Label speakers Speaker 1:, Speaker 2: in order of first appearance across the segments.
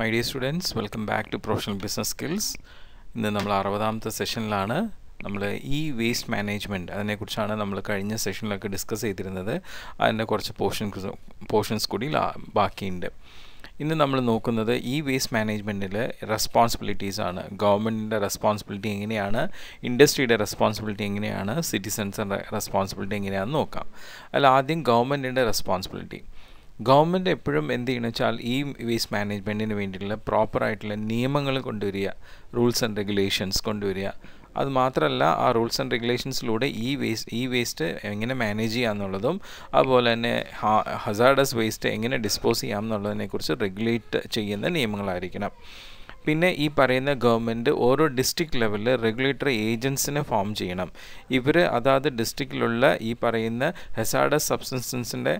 Speaker 1: my dear students welcome back to professional business skills ഇന്ന് നമ്മൾ അറുപതാമത്തെ സെഷനിലാണ് നമ്മൾ ഈ വേസ്റ്റ് മാനേജ്മെൻറ്റ് അതിനെക്കുറിച്ചാണ് നമ്മൾ കഴിഞ്ഞ സെഷനിലൊക്കെ ഡിസ്കസ് ചെയ്തിരുന്നത് അതിൻ്റെ കുറച്ച് പോർഷൻ പോർഷൻസ് കൂടി ബാക്കിയുണ്ട് ഇന്ന് നമ്മൾ നോക്കുന്നത് ഈ വേസ്റ്റ് മാനേജ്മെൻറ്റിൽ റെസ്പോൺസിബിലിറ്റീസ് ആണ് ഗവൺമെൻറ്റിൻ്റെ റെസ്പോൺസിബിലിറ്റി എങ്ങനെയാണ് ഇൻഡസ്ട്രിയുടെ റെസ്പോൺസിബിലിറ്റി എങ്ങനെയാണ് സിറ്റിസൺസിൻ്റെ റെസ്പോൺസിബിലിറ്റി എങ്ങനെയാണെന്ന് നോക്കാം അതിൽ ആദ്യം ഗവൺമെൻറ്റിൻ്റെ റെസ്പോൺസിബിലിറ്റി ഗവൺമെൻറ് എപ്പോഴും എന്ത് ചെയ്യണം വെച്ചാൽ ഈ വേസ്റ്റ് മാനേജ്മെൻറ്റിന് വേണ്ടിയിട്ടുള്ള പ്രോപ്പറായിട്ടുള്ള നിയമങ്ങൾ കൊണ്ടുവരിക റൂൾസ് ആൻഡ് റെഗുലേഷൻസ് കൊണ്ടുവരിക അത് മാത്രമല്ല ആ റൂൾസ് ആൻഡ് റെഗുലേഷൻസിലൂടെ ഈ വേസ്റ്റ് ഈ വേസ്റ്റ് എങ്ങനെ മാനേജ് ചെയ്യുക എന്നുള്ളതും അതുപോലെ തന്നെ ഹസാർഡസ് വേസ്റ്റ് എങ്ങനെ ഡിസ്പോസ് ചെയ്യാം എന്നുള്ളതിനെക്കുറിച്ച് റെഗുലേറ്റ് ചെയ്യുന്ന നിയമങ്ങളായിരിക്കണം പിന്നെ ഈ പറയുന്ന ഗവൺമെൻറ് ഓരോ ഡിസ്ട്രിക്ട് ലെവലിൽ റെഗുലേറ്ററി ഏജൻസിനെ ഫോം ചെയ്യണം ഇവർ അതാത് ഡിസ്ട്രിക്റ്റിലുള്ള ഈ പറയുന്ന ഹെസാഡ സബ്സ്റ്റൻസിൻ്റെ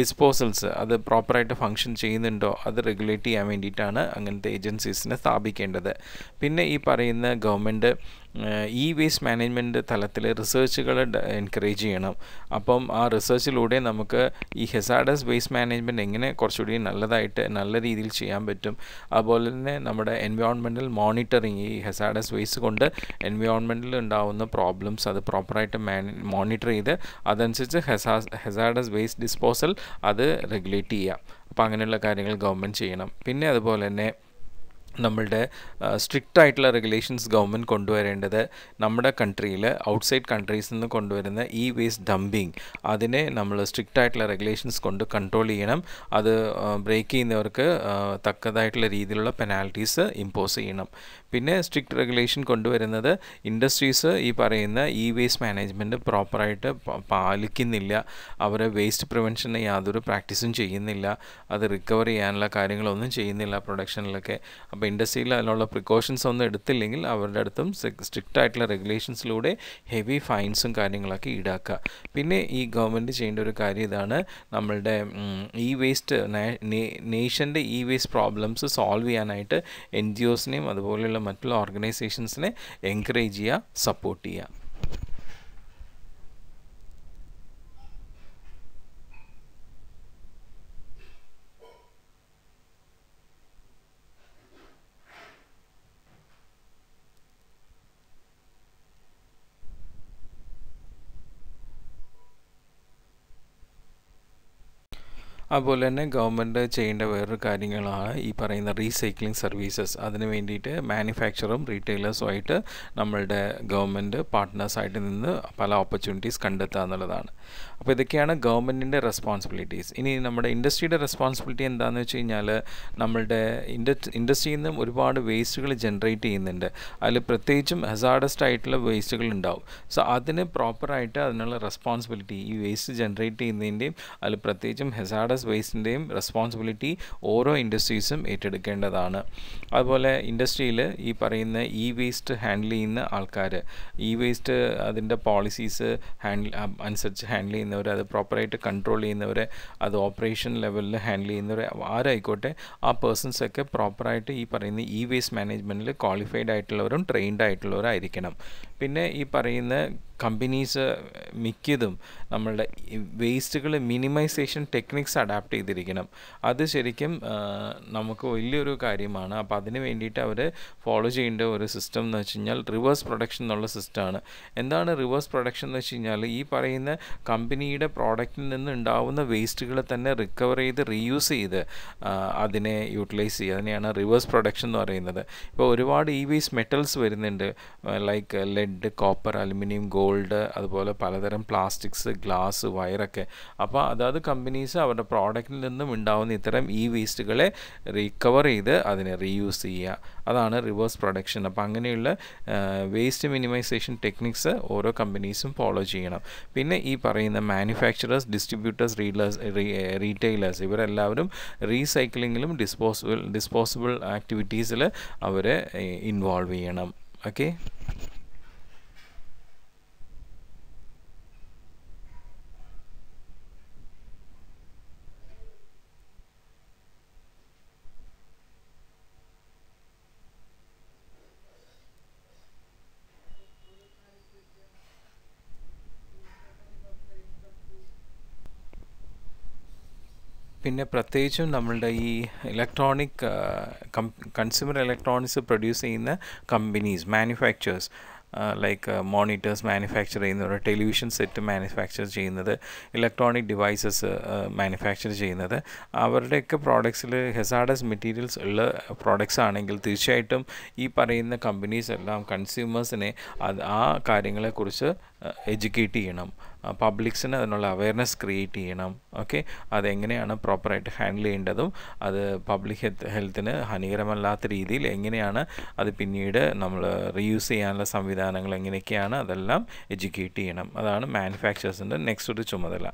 Speaker 1: ഡിസ്പോസൽസ് അത് പ്രോപ്പറായിട്ട് ഫങ്ഷൻ ചെയ്യുന്നുണ്ടോ അത് റെഗുലേറ്റ് ചെയ്യാൻ വേണ്ടിയിട്ടാണ് അങ്ങനത്തെ ഏജൻസീസിനെ സ്ഥാപിക്കേണ്ടത് പിന്നെ ഈ പറയുന്ന ഗവൺമെൻറ് ഇ വേസ്റ്റ് മാനേജ്മെൻറ്റ് തലത്തിൽ റിസേർച്ചുകൾ എൻകറേജ് ചെയ്യണം അപ്പം ആ റിസർച്ചിലൂടെ നമുക്ക് ഈ ഹെസാഡസ് വേസ്റ്റ് മാനേജ്മെൻറ്റ് എങ്ങനെ കുറച്ചുകൂടി നല്ലതായിട്ട് നല്ല രീതിയിൽ ചെയ്യാൻ പറ്റും അതുപോലെ തന്നെ നമ്മുടെ എൻവയോൺമെൻറ്റൽ മോണിറ്ററിങ് ഈ ഹെസാഡസ് വേസ്റ്റ് കൊണ്ട് എൻവയോൺമെൻറ്റിൽ ഉണ്ടാവുന്ന പ്രോബ്ലംസ് അത് പ്രോപ്പറായിട്ട് മാനേ മോണിറ്റർ ചെയ്ത് അതനുസരിച്ച് ഹെസാ ഹെസാഡസ് വേസ്റ്റ് ഡിസ്പോസൽ അത് റെഗുലേറ്റ് ചെയ്യാം അപ്പോൾ അങ്ങനെയുള്ള കാര്യങ്ങൾ ഗവൺമെൻറ് ചെയ്യണം പിന്നെ അതുപോലെ തന്നെ നമ്മളുടെ സ്ട്രിക്റ്റ് ആയിട്ടുള്ള റെഗുലേഷൻസ് ഗവൺമെൻറ് കൊണ്ടുവരേണ്ടത് നമ്മുടെ കൺട്രിയിൽ ഔട്ട്സൈഡ് കൺട്രീസിൽ നിന്ന് കൊണ്ടുവരുന്ന ഈ വേസ്റ്റ് ഡംപിങ് അതിനെ നമ്മൾ സ്ട്രിക്റ്റ് ആയിട്ടുള്ള റെഗുലേഷൻസ് കൊണ്ട് കൺട്രോൾ ചെയ്യണം അത് ബ്രേക്ക് ചെയ്യുന്നവർക്ക് തക്കതായിട്ടുള്ള രീതിയിലുള്ള പെനാൽറ്റീസ് ഇമ്പോസ് ചെയ്യണം പിന്നെ സ്ട്രിക്റ്റ് റെഗുലേഷൻ കൊണ്ടുവരുന്നത് ഇൻഡസ്ട്രീസ് ഈ പറയുന്ന ഈ വേസ്റ്റ് മാനേജ്മെൻറ്റ് പ്രോപ്പറായിട്ട് പാലിക്കുന്നില്ല അവർ വേസ്റ്റ് പ്രിവെൻഷന് യാതൊരു പ്രാക്ടീസും ചെയ്യുന്നില്ല അത് റിക്കവർ ചെയ്യാനുള്ള കാര്യങ്ങളൊന്നും ചെയ്യുന്നില്ല പ്രൊഡക്ഷനിലൊക്കെ അപ്പോൾ അപ്പോൾ ഇൻഡസ്ട്രിയിൽ അതിനുള്ള പ്രിക്കോഷൻസ് ഒന്നും എടുത്തില്ലെങ്കിൽ അവരുടെ അടുത്തും സ്ട്രിക്റ്റ് ആയിട്ടുള്ള റെഗുലേഷൻസിലൂടെ ഹെവി ഫൈൻസും കാര്യങ്ങളൊക്കെ ഈടാക്കുക പിന്നെ ഈ ഗവൺമെൻറ് ചെയ്യേണ്ട ഒരു കാര്യം ഇതാണ് നമ്മളുടെ ഇ വേസ്റ്റ് നേഷൻ്റെ ഇ വേസ്റ്റ് പ്രോബ്ലംസ് സോൾവ് ചെയ്യാനായിട്ട് എൻ ജി ഒസിനെയും അതുപോലെയുള്ള മറ്റുള്ള ഓർഗനൈസേഷൻസിനെ എൻകറേജ് ചെയ്യുക സപ്പോർട്ട് ചെയ്യുക അതുപോലെ തന്നെ ഗവൺമെൻറ് ചെയ്യേണ്ട വേറൊരു കാര്യങ്ങളാണ് ഈ പറയുന്ന റീസൈക്ലിംഗ് സർവീസസ് അതിന് വേണ്ടിയിട്ട് മാനുഫാക്ചറും റീറ്റെയിലേഴ്സുമായിട്ട് നമ്മളുടെ ഗവൺമെൻറ് പാർട്ട്നേഴ്സായിട്ട് നിന്ന് പല ഓപ്പർച്യൂണിറ്റീസ് കണ്ടെത്തുക എന്നുള്ളതാണ് അപ്പോൾ ഇതൊക്കെയാണ് ഗവൺമെൻറ്റിൻ്റെ റെസ്പോൺസിബിലിറ്റീസ് ഇനി നമ്മുടെ ഇൻഡസ്ട്രിയുടെ റെസ്പോൺസിബിലിറ്റി എന്താണെന്ന് വെച്ച് കഴിഞ്ഞാൽ നമ്മളുടെ ഇൻഡസ്ട്രിയിൽ നിന്നും ഒരുപാട് വേസ്റ്റുകൾ ജനറേറ്റ് ചെയ്യുന്നുണ്ട് അതിൽ പ്രത്യേകിച്ചും ഹസാർഡസ്റ്റ് ആയിട്ടുള്ള വേസ്റ്റുകൾ ഉണ്ടാവും സോ അതിന് പ്രോപ്പറായിട്ട് അതിനുള്ള റെസ്പോൺസിബിലിറ്റി ഈ വേസ്റ്റ് ജനറേറ്റ് ചെയ്യുന്നതിൻ്റെയും അതിൽ പ്രത്യേകിച്ചും ഹെസാർഡസ് ഹാർഡസ് വേസ്റ്റിൻ്റെയും റെസ്പോൺസിബിലിറ്റി ഓരോ ഇൻഡസ്ട്രീസും ഏറ്റെടുക്കേണ്ടതാണ് അതുപോലെ ഇൻഡസ്ട്രിയിൽ ഈ പറയുന്ന ഇ വേസ്റ്റ് ഹാൻഡിൽ ചെയ്യുന്ന ആൾക്കാർ ഇ വേസ്റ്റ് അതിൻ്റെ പോളിസീസ് ഹാൻഡിൽ അനുസരിച്ച് ഹാൻഡിൽ ചെയ്യുന്നവർ അത് പ്രോപ്പറായിട്ട് കൺട്രോൾ ചെയ്യുന്നവർ അത് ഓപ്പറേഷൻ ലെവലിൽ ഹാൻഡിൽ ചെയ്യുന്നവർ ആരായിക്കോട്ടെ ആ പേഴ്സൺസൊക്കെ പ്രോപ്പറായിട്ട് ഈ പറയുന്ന ഇ വേസ്റ്റ് മാനേജ്മെൻറ്റിൽ ക്വാളിഫൈഡ് ആയിട്ടുള്ളവരും ട്രെയിൻഡ് ആയിട്ടുള്ളവരായിരിക്കണം പിന്നെ ഈ പറയുന്ന കമ്പനീസ് മിക്കതും നമ്മളുടെ വേസ്റ്റുകൾ മിനിമൈസേഷൻ ടെക്നിക്സ് അഡാപ്റ്റ് ചെയ്തിരിക്കണം അത് ശരിക്കും നമുക്ക് വലിയൊരു കാര്യമാണ് അപ്പോൾ അതിന് വേണ്ടിയിട്ട് അവർ ഫോളോ ചെയ്യേണ്ട ഒരു സിസ്റ്റം എന്ന് വെച്ച് കഴിഞ്ഞാൽ റിവേഴ്സ് പ്രൊഡക്ഷൻ എന്നുള്ള സിസ്റ്റമാണ് എന്താണ് റിവേഴ്സ് പ്രൊഡക്ഷൻ എന്ന് വെച്ച് കഴിഞ്ഞാൽ ഈ പറയുന്ന കമ്പനിയുടെ പ്രോഡക്റ്റിൽ നിന്ന് ഉണ്ടാവുന്ന വേസ്റ്റുകളെ തന്നെ റിക്കവർ ചെയ്ത് റീയൂസ് ചെയ്ത് അതിനെ യൂട്ടിലൈസ് ചെയ്യുക അതിനെയാണ് റിവേഴ്സ് പ്രൊഡക്ഷൻ എന്ന് പറയുന്നത് ഇപ്പോൾ ഒരുപാട് ഈ വേസ്റ്റ് മെറ്റൽസ് വരുന്നുണ്ട് like lead copper aluminium gold അതുപോലെ പലതരം പ്ലാസ്റ്റിക്സ് ഗ്ലാസ് വയറൊക്കെ അപ്പോൾ അതാത് കമ്പനീസ് അവരുടെ പ്രോഡക്റ്റിൽ നിന്നും ഉണ്ടാവുന്ന ഇത്തരം ഈ വേസ്റ്റുകളെ റിക്കവർ ചെയ്ത് അതിനെ റീയൂസ് ചെയ്യുക അതാണ് റിവേഴ്സ് പ്രൊഡക്ഷൻ അപ്പോൾ അങ്ങനെയുള്ള വേസ്റ്റ് മിനിമൈസേഷൻ ടെക്നിക്സ് ഓരോ കമ്പനീസും ഫോളോ ചെയ്യണം പിന്നെ ഈ പറയുന്ന മാനുഫാക്ചറേഴ്സ് ഡിസ്ട്രിബ്യൂട്ടേഴ്സ് റീലേഴ്സ് റീറ്റെയിലേഴ്സ് ഇവരെല്ലാവരും റീസൈക്ലിങ്ങിലും ഡിസ്പോസിബിൾ ഡിസ്പോസിബിൾ ആക്ടിവിറ്റീസിൽ അവരെ ഇൻവോൾവ് ചെയ്യണം ഓക്കെ പിന്നെ പ്രത്യേകിച്ചും നമ്മളുടെ ഈ ഇലക്ട്രോണിക് കൺസ്യൂമർ ഇലക്ട്രോണിക്സ് പ്രൊഡ്യൂസ് ചെയ്യുന്ന companies manufacturers like monitors manufacture ചെയ്യുന്നവർ ടെലിവിഷൻ സെറ്റ് മാനുഫാക്ചർ ചെയ്യുന്നത് ഇലക്ട്രോണിക് ഡിവൈസസ് മാനുഫാക്ചർ ചെയ്യുന്നത് അവരുടെയൊക്കെ പ്രോഡക്ട്സിൽ ഹെസാഡസ് മെറ്റീരിയൽസ് ഉള്ള പ്രോഡക്ട്സ് ആണെങ്കിൽ തീർച്ചയായിട്ടും ഈ പറയുന്ന കമ്പനീസ് എല്ലാം കൺസ്യൂമേഴ്സിനെ അത് ആ കാര്യങ്ങളെക്കുറിച്ച് എഡ്യൂക്കേറ്റ് ചെയ്യണം പബ്ലിക്സിന് അതിനുള്ള അവയർനെസ് ക്രിയേറ്റ് ചെയ്യണം ഓക്കെ അതെങ്ങനെയാണ് പ്രോപ്പറായിട്ട് ഹാൻഡിൽ ചെയ്യേണ്ടതും അത് പബ്ലിക് ഹെൽത്ത് ഹെൽത്തിന് ഹാനികരമല്ലാത്ത രീതിയിൽ എങ്ങനെയാണ് അത് പിന്നീട് നമ്മൾ റീയൂസ് ചെയ്യാനുള്ള സംവിധാനങ്ങൾ എങ്ങനെയൊക്കെയാണ് അതെല്ലാം എഡ്യൂക്കേറ്റ് ചെയ്യണം അതാണ് മാനുഫാക്ചേഴ്സിൻ്റെ നെക്സ്റ്റ് ഒരു ചുമതല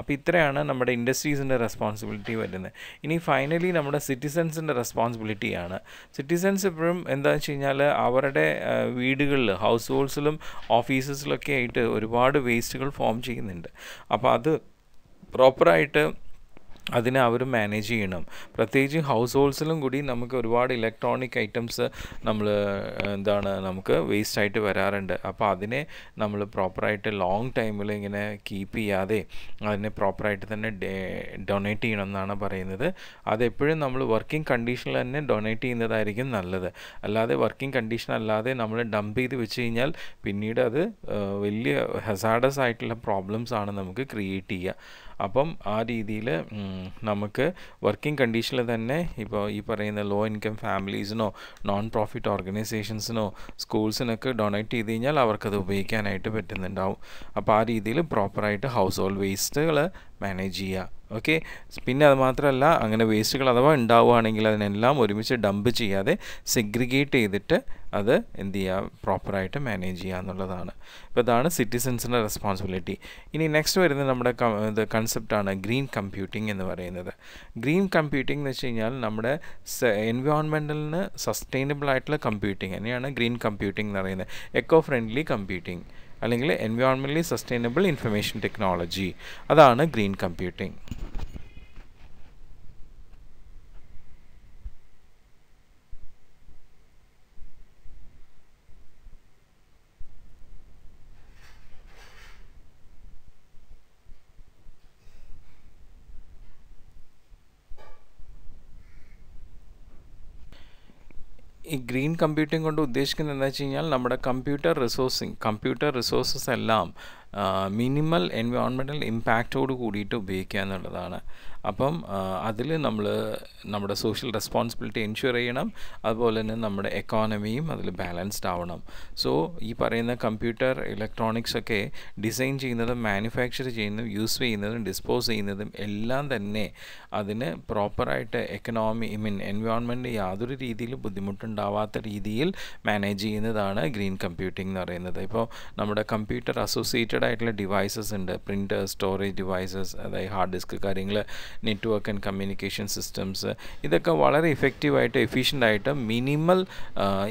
Speaker 1: അപ്പോൾ ഇത്രയാണ് നമ്മുടെ ഇൻഡസ്ട്രീസിൻ്റെ റെസ്പോൺസിബിലിറ്റി വരുന്നത് ഇനി ഫൈനലി നമ്മുടെ സിറ്റിസൻസിൻ്റെ റെസ്പോൺസിബിലിറ്റിയാണ് സിറ്റിസൻസ് എപ്പോഴും എന്താണെന്ന് വെച്ച് കഴിഞ്ഞാൽ അവരുടെ വീടുകളിൽ ഹൗസ് ഹോൾസിലും ഓഫീസസിലൊക്കെ ആയിട്ട് ഒരുപാട് വേസ്റ്റുകൾ ഫോം ഫോം ചെയ്യുന്നുണ്ട് അപ്പോൾ അത് പ്രോപ്പറായിട്ട് അതിനെ അവർ മാനേജ് ചെയ്യണം പ്രത്യേകിച്ച് ഹൗസ് ഹോൾസിലും കൂടി നമുക്ക് ഒരുപാട് ഇലക്ട്രോണിക് ഐറ്റംസ് നമ്മൾ എന്താണ് നമുക്ക് വേസ്റ്റ് ആയിട്ട് വരാറുണ്ട് അപ്പോൾ അതിനെ നമ്മൾ പ്രോപ്പറായിട്ട് ലോങ് ടൈമിൽ ഇങ്ങനെ കീപ്പ് ചെയ്യാതെ അതിനെ പ്രോപ്പറായിട്ട് തന്നെ ഡൊണേറ്റ് ചെയ്യണം എന്നാണ് പറയുന്നത് അതെപ്പോഴും നമ്മൾ വർക്കിംഗ് കണ്ടീഷനിൽ തന്നെ ഡൊണേറ്റ് ചെയ്യുന്നതായിരിക്കും നല്ലത് അല്ലാതെ വർക്കിംഗ് കണ്ടീഷൻ അല്ലാതെ നമ്മൾ ഡംപ് ചെയ്ത് വെച്ച് കഴിഞ്ഞാൽ പിന്നീട് അത് വലിയ ഹെസാഡസ് ആയിട്ടുള്ള പ്രോബ്ലംസ് ആണ് നമുക്ക് ക്രിയേറ്റ് ചെയ്യുക അപ്പം ആ രീതിയിൽ നമുക്ക് വർക്കിംഗ് കണ്ടീഷനിൽ തന്നെ ഇപ്പോൾ ഈ പറയുന്ന ലോ ഇൻകം ഫാമിലീസിനോ നോൺ പ്രോഫിറ്റ് ഓർഗനൈസേഷൻസിനോ സ്കൂൾസിനൊക്കെ ഡൊണേറ്റ് ചെയ്ത് കഴിഞ്ഞാൽ അവർക്കത് ഉപയോഗിക്കാനായിട്ട് പറ്റുന്നുണ്ടാവും അപ്പോൾ ആ രീതിയിൽ പ്രോപ്പറായിട്ട് ഹൗസ് ഹോൾഡ് വേസ്റ്റുകൾ മാനേജ് ചെയ്യുക ഓക്കെ പിന്നെ അത് മാത്രമല്ല അങ്ങനെ വേസ്റ്റുകൾ അഥവാ ഉണ്ടാവുകയാണെങ്കിൽ അതിനെല്ലാം ഒരുമിച്ച് ഡംപ് ചെയ്യാതെ സെഗ്രിഗേറ്റ് ചെയ്തിട്ട് അത് എന്ത് ചെയ്യുക പ്രോപ്പറായിട്ട് മാനേജ് ചെയ്യുക എന്നുള്ളതാണ് അപ്പോൾ ഇതാണ് സിറ്റിസൻസിൻ്റെ റെസ്പോൺസിബിലിറ്റി ഇനി നെക്സ്റ്റ് വരുന്നത് നമ്മുടെ ഇത് കൺസെപ്റ്റാണ് ഗ്രീൻ കമ്പ്യൂട്ടിംഗ് എന്ന് പറയുന്നത് ഗ്രീൻ കമ്പ്യൂട്ടിംഗ് എന്ന് വെച്ച് കഴിഞ്ഞാൽ നമ്മുടെ എൻവയോൺമെൻറ്റലിന് സസ്റ്റൈനബിൾ ആയിട്ടുള്ള കമ്പ്യൂട്ടിംഗ് തന്നെയാണ് ഗ്രീൻ കമ്പ്യൂട്ടിംഗ് എന്ന് പറയുന്നത് എക്കോ ഫ്രണ്ട്ലി കമ്പ്യൂട്ടിംഗ് അല്ലെങ്കിൽ എൻവയോൺമെൻ്റലി സസ്റ്റൈനബിൾ ഇൻഫർമേഷൻ ടെക്നോളജി അതാണ് ഗ്രീൻ കമ്പ്യൂട്ടിംഗ് ഈ ഗ്രീൻ കമ്പ്യൂട്ടിംഗ് കൊണ്ട് ഉദ്ദേശിക്കുന്നത് എന്താ വെച്ച് കഴിഞ്ഞാൽ നമ്മുടെ കമ്പ്യൂട്ടർ റിസോഴ്സിങ് കമ്പ്യൂട്ടർ റിസോഴ്സസ് എല്ലാം മിനിമൽ എൻവയോൺമെൻ്റൽ ഇമ്പാക്റ്റോട് കൂടിയിട്ട് ഉപയോഗിക്കുക എന്നുള്ളതാണ് അപ്പം അതിൽ നമ്മൾ നമ്മുടെ സോഷ്യൽ റെസ്പോൺസിബിലിറ്റി എൻഷുർ ചെയ്യണം അതുപോലെ തന്നെ നമ്മുടെ എക്കോണമിയും അതിൽ ബാലൻസ്ഡ് ആവണം സോ ഈ പറയുന്ന കമ്പ്യൂട്ടർ ഇലക്ട്രോണിക്സ് ഒക്കെ ഡിസൈൻ ചെയ്യുന്നതും മാനുഫാക്ചർ ചെയ്യുന്നതും യൂസ് ചെയ്യുന്നതും ഡിസ്പോസ് ചെയ്യുന്നതും എല്ലാം തന്നെ അതിന് പ്രോപ്പറായിട്ട് എക്കണോമി ഐ മീൻ എൻവയോൺമെൻറ്റ് യാതൊരു രീതിയിൽ ബുദ്ധിമുട്ടുണ്ടാവാത്ത രീതിയിൽ മാനേജ് ചെയ്യുന്നതാണ് ഗ്രീൻ കമ്പ്യൂട്ടിംഗ് എന്ന് പറയുന്നത് ഇപ്പോൾ നമ്മുടെ കമ്പ്യൂട്ടർ അസോസിയേറ്റഡ് കണക്റ്റഡ് ആയിട്ടുള്ള ഡിവൈസസ് ഉണ്ട് പ്രിൻ്റ് സ്റ്റോറേജ് ഡിവൈസസ് അതായത് ഹാർഡ് ഡിസ്ക് കാര്യങ്ങൾ നെറ്റ്വർക്ക് ആൻഡ് കമ്മ്യൂണിക്കേഷൻ സിസ്റ്റംസ് ഇതൊക്കെ വളരെ ഇഫക്റ്റീവായിട്ട് എഫിഷ്യൻ്റായിട്ട് മിനിമൽ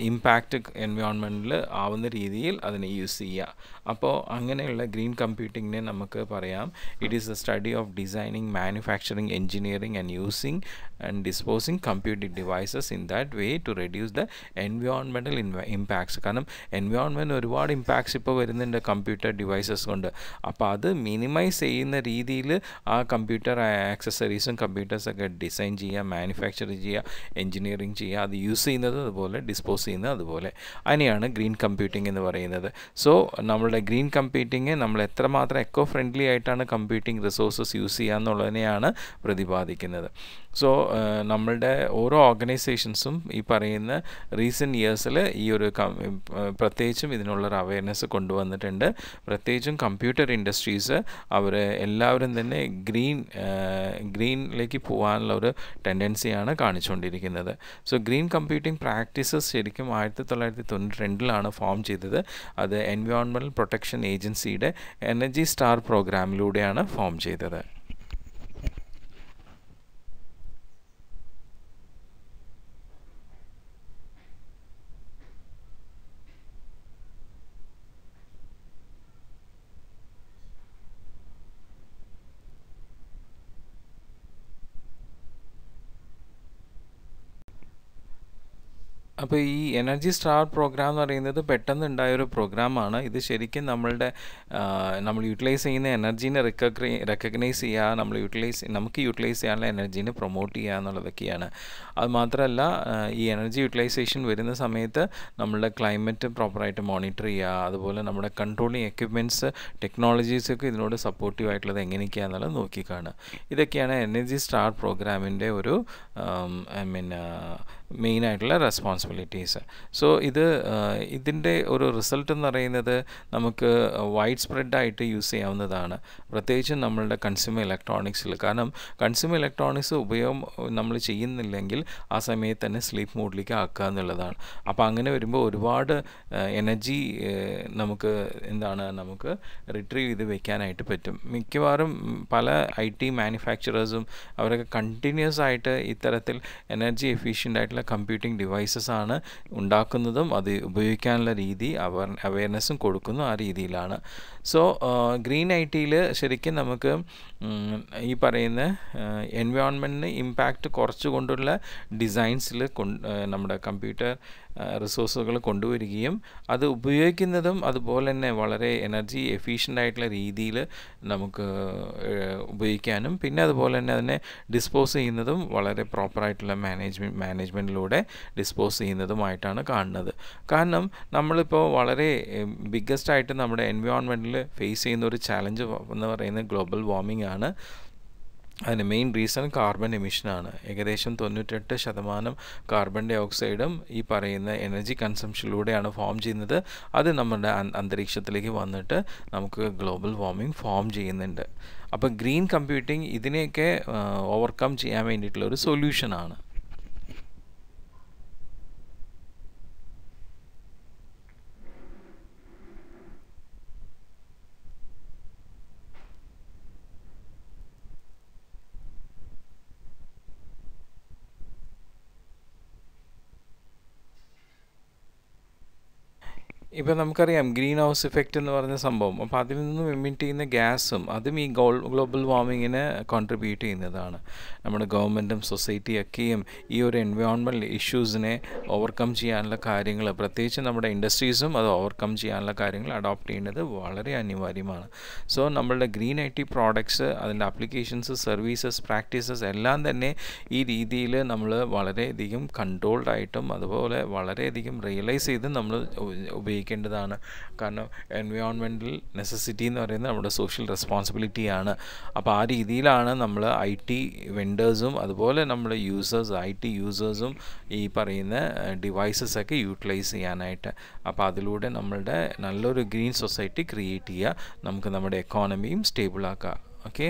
Speaker 1: ഇമ്പാക്റ്റ് എൻവയോൺമെൻറ്റിൽ ആവുന്ന രീതിയിൽ അതിനെ യൂസ് ചെയ്യുക അപ്പോൾ അങ്ങനെയുള്ള ഗ്രീൻ കമ്പ്യൂട്ടിങ്ങിനെ നമുക്ക് പറയാം it is a study of designing manufacturing engineering and using and disposing computing devices in that way to reduce the environmental impacts കാരണം എൻവയോൺമെൻറ്റ് ഒരുപാട് ഇമ്പാക്ട്സ് ഇപ്പോൾ വരുന്നുണ്ട് കമ്പ്യൂട്ടർ ഡിവൈസസ് ഫീച്ചേഴ്സ് കൊണ്ട് അപ്പോൾ അത് മിനിമൈസ് ചെയ്യുന്ന രീതിയിൽ ആ കമ്പ്യൂട്ടർ ആക്സസറീസും കമ്പ്യൂട്ടേഴ്സൊക്കെ ഡിസൈൻ ചെയ്യുക മാനുഫാക്ചർ ചെയ്യുക എൻജിനീയറിങ് ചെയ്യുക അത് യൂസ് ചെയ്യുന്നത് അതുപോലെ ഡിസ്പോസ് ചെയ്യുന്നത് അതുപോലെ അതിനെയാണ് ഗ്രീൻ കമ്പ്യൂട്ടിംഗ് എന്ന് പറയുന്നത് സോ നമ്മളുടെ ഗ്രീൻ കമ്പ്യൂട്ടിങ് നമ്മൾ എത്രമാത്രം എക്കോ ഫ്രണ്ട്ലി ആയിട്ടാണ് കമ്പ്യൂട്ടിംഗ് റിസോഴ്സസ് യൂസ് ചെയ്യുക എന്നുള്ളതിനെയാണ് പ്രതിപാദിക്കുന്നത് സോ uh, നമ്മളുടെ ഓരോ ഓർഗനൈസേഷൻസും ഈ പറയുന്ന റീസെൻറ്റ് ഇയേഴ്സിൽ ഈ ഒരു പ്രത്യേകിച്ചും ഇതിനുള്ളൊരു അവയർനെസ് കൊണ്ടുവന്നിട്ടുണ്ട് പ്രത്യേകിച്ചും കമ്പ്യൂട്ടർ ഇൻഡസ്ട്രീസ് അവർ എല്ലാവരും തന്നെ ഗ്രീൻ ഗ്രീനിലേക്ക് പോകാനുള്ള ഒരു ടെൻഡൻസിയാണ് കാണിച്ചുകൊണ്ടിരിക്കുന്നത് സോ ഗ്രീൻ കമ്പ്യൂട്ടിംഗ് പ്രാക്ടീസസ് ശരിക്കും ആയിരത്തി തൊള്ളായിരത്തി തൊണ്ണൂറ്റി രണ്ടിലാണ് ഫോം ചെയ്തത് അത് എൻവയോൺമെൻറ്റൽ പ്രൊട്ടക്ഷൻ ഏജൻസിയുടെ എനർജി സ്റ്റാർ പ്രോഗ്രാമിലൂടെയാണ് ഫോം ചെയ്തത് അപ്പോൾ ഈ എനർജി സ്റ്റാർ പ്രോഗ്രാം എന്ന് പറയുന്നത് പെട്ടെന്ന് ഉണ്ടായൊരു പ്രോഗ്രാമാണ് ഇത് ശരിക്കും നമ്മളുടെ നമ്മൾ യൂട്ടിലൈസ് ചെയ്യുന്ന എനർജീനെ റിക്കഗ്നൈ റെക്കഗ്നൈസ് ചെയ്യുക നമ്മൾ യൂട്ടിലൈസ് നമുക്ക് യൂട്ടിലൈസ് ചെയ്യാനുള്ള എനർജീനെ പ്രൊമോട്ട് ചെയ്യുക എന്നുള്ളതൊക്കെയാണ് അതുമാത്രമല്ല ഈ എനർജി യൂട്ടിലൈസേഷൻ വരുന്ന സമയത്ത് നമ്മളുടെ ക്ലൈമറ്റ് പ്രോപ്പറായിട്ട് മോണിറ്റർ ചെയ്യുക അതുപോലെ നമ്മുടെ കൺട്രോളിങ് എക്യുപ്മെൻറ്റ്സ് ടെക്നോളജീസൊക്കെ ഇതിനോട് സപ്പോർട്ടീവ് ആയിട്ടുള്ളത് എങ്ങനെയൊക്കെയാ എന്നുള്ളത് നോക്കിക്കാണുക ഇതൊക്കെയാണ് എനർജി സ്റ്റാർ പ്രോഗ്രാമിൻ്റെ ഒരു ഐ മീൻ മെയിനായിട്ടുള്ള റെസ്പോൺസിബിലിറ്റീസ് സോ ഇത് ഇതിൻ്റെ ഒരു റിസൾട്ട് എന്ന് പറയുന്നത് നമുക്ക് വൈഡ് ആയിട്ട് യൂസ് ചെയ്യാവുന്നതാണ് പ്രത്യേകിച്ചും നമ്മളുടെ കൺസ്യൂമർ ഇലക്ട്രോണിക്സിൽ കാരണം കൺസ്യൂമർ ഇലക്ട്രോണിക്സ് ഉപയോഗം നമ്മൾ ചെയ്യുന്നില്ലെങ്കിൽ ആ സമയത്ത് തന്നെ സ്ലീപ്പ് മോഡിലേക്ക് ആക്കുക എന്നുള്ളതാണ് അപ്പോൾ അങ്ങനെ വരുമ്പോൾ ഒരുപാട് എനർജി നമുക്ക് എന്താണ് നമുക്ക് റിട്രീവ് ചെയ്ത് വെക്കാനായിട്ട് പറ്റും മിക്കവാറും പല ഐ ടി മാനുഫാക്ചറേഴ്സും അവരൊക്കെ കണ്ടിന്യൂസ് ആയിട്ട് ഇത്തരത്തിൽ എനർജി എഫിഷ്യൻ്റ് ആയിട്ടുള്ള കമ്പ്യൂട്ടിംഗ് ഡിവൈസസ് ആണ് ഉണ്ടാക്കുന്നതും അത് ഉപയോഗിക്കാനുള്ള രീതി അവർ അവയർനെസ്സും കൊടുക്കുന്നു ആ രീതിയിലാണ് സോ ഗ്രീൻ ഐ ടിയിൽ ശരിക്കും നമുക്ക് ഈ പറയുന്ന എൻവയോൺമെൻറ്റിന് ഇമ്പാക്റ്റ് കുറച്ചുകൊണ്ടുള്ള ഡിസൈൻസിൽ ഡിസൈൻസിൽ നമ്മുടെ കമ്പ്യൂട്ടർ റിസോഴ്സുകൾ കൊണ്ടുവരികയും അത് ഉപയോഗിക്കുന്നതും അതുപോലെ തന്നെ വളരെ എനർജി എഫീഷ്യൻ്റ് ആയിട്ടുള്ള രീതിയിൽ നമുക്ക് ഉപയോഗിക്കാനും പിന്നെ അതുപോലെ തന്നെ അതിനെ ഡിസ്പോസ് ചെയ്യുന്നതും വളരെ പ്രോപ്പറായിട്ടുള്ള മാനേജ്മെൻറ്റ് മാനേജ്മെൻറ്റിലൂടെ ഡിസ്പോസ് ചെയ്യുന്നതുമായിട്ടാണ് കാണുന്നത് കാരണം നമ്മളിപ്പോൾ വളരെ ബിഗ്ഗസ്റ്റായിട്ട് ആയിട്ട് നമ്മുടെ എൻവയോൺമെൻറ്റിൽ ഫേസ് ചെയ്യുന്ന ഒരു ചാലഞ്ച് എന്ന് പറയുന്നത് ഗ്ലോബൽ വാർമിംഗ് ആണ് അതിന് മെയിൻ റീസൺ കാർബൺ എമിഷനാണ് ഏകദേശം തൊണ്ണൂറ്റെട്ട് ശതമാനം കാർബൺ ഡൈ ഓക്സൈഡും ഈ പറയുന്ന എനർജി കൺസംഷനിലൂടെയാണ് ഫോം ചെയ്യുന്നത് അത് നമ്മുടെ അന്തരീക്ഷത്തിലേക്ക് വന്നിട്ട് നമുക്ക് ഗ്ലോബൽ വാർമിംഗ് ഫോം ചെയ്യുന്നുണ്ട് അപ്പോൾ ഗ്രീൻ കമ്പ്യൂട്ടിംഗ് ഇതിനെയൊക്കെ ഓവർകം ചെയ്യാൻ വേണ്ടിയിട്ടുള്ള ഒരു സൊല്യൂഷനാണ് ഇപ്പം നമുക്കറിയാം ഗ്രീൻ ഹൗസ് ഇഫക്റ്റ് എന്ന് പറഞ്ഞ സംഭവം അപ്പോൾ അതിൽ നിന്നും എമിറ്റ് ചെയ്യുന്ന ഗ്യാസും അതും ഈ ഗോൾ ഗ്ലോബൽ വാർമിങ്ങിന് കോൺട്രിബ്യൂട്ട് ചെയ്യുന്നതാണ് നമ്മുടെ ഗവൺമെൻറ്റും സൊസൈറ്റിയൊക്കെയും ഈ ഒരു എൻവയോൺമെൻറ്റൽ ഇഷ്യൂസിനെ ഓവർകം ചെയ്യാനുള്ള കാര്യങ്ങൾ പ്രത്യേകിച്ച് നമ്മുടെ ഇൻഡസ്ട്രീസും അത് ഓവർകം ചെയ്യാനുള്ള കാര്യങ്ങൾ അഡോപ്റ്റ് ചെയ്യുന്നത് വളരെ അനിവാര്യമാണ് സോ നമ്മളുടെ ഗ്രീൻ ഐ ടി പ്രോഡക്ട്സ് അതിൻ്റെ അപ്ലിക്കേഷൻസ് സർവീസസ് പ്രാക്ടീസസ് എല്ലാം തന്നെ ഈ രീതിയിൽ നമ്മൾ വളരെയധികം കൺട്രോൾഡ് ആയിട്ടും അതുപോലെ വളരെയധികം റിയലൈസ് ചെയ്ത് നമ്മൾ ഉപയോഗിക്കും ഉപയോഗിക്കേണ്ടതാണ് കാരണം എൻവയോൺമെൻറ്റൽ നെസസിറ്റി എന്ന് പറയുന്നത് നമ്മുടെ സോഷ്യൽ റെസ്പോൺസിബിലിറ്റിയാണ് അപ്പോൾ ആ രീതിയിലാണ് നമ്മൾ ഐ ടി വെൻഡേഴ്സും അതുപോലെ നമ്മൾ യൂസേഴ്സ് ഐ ടി യൂസേഴ്സും ഈ പറയുന്ന ഡിവൈസസൊക്കെ യൂട്ടിലൈസ് ചെയ്യാനായിട്ട് അപ്പോൾ അതിലൂടെ നമ്മളുടെ നല്ലൊരു ഗ്രീൻ സൊസൈറ്റി ക്രിയേറ്റ് ചെയ്യുക നമുക്ക് നമ്മുടെ എക്കോണമിയും സ്റ്റേബിളാക്കാം ഓക്കെ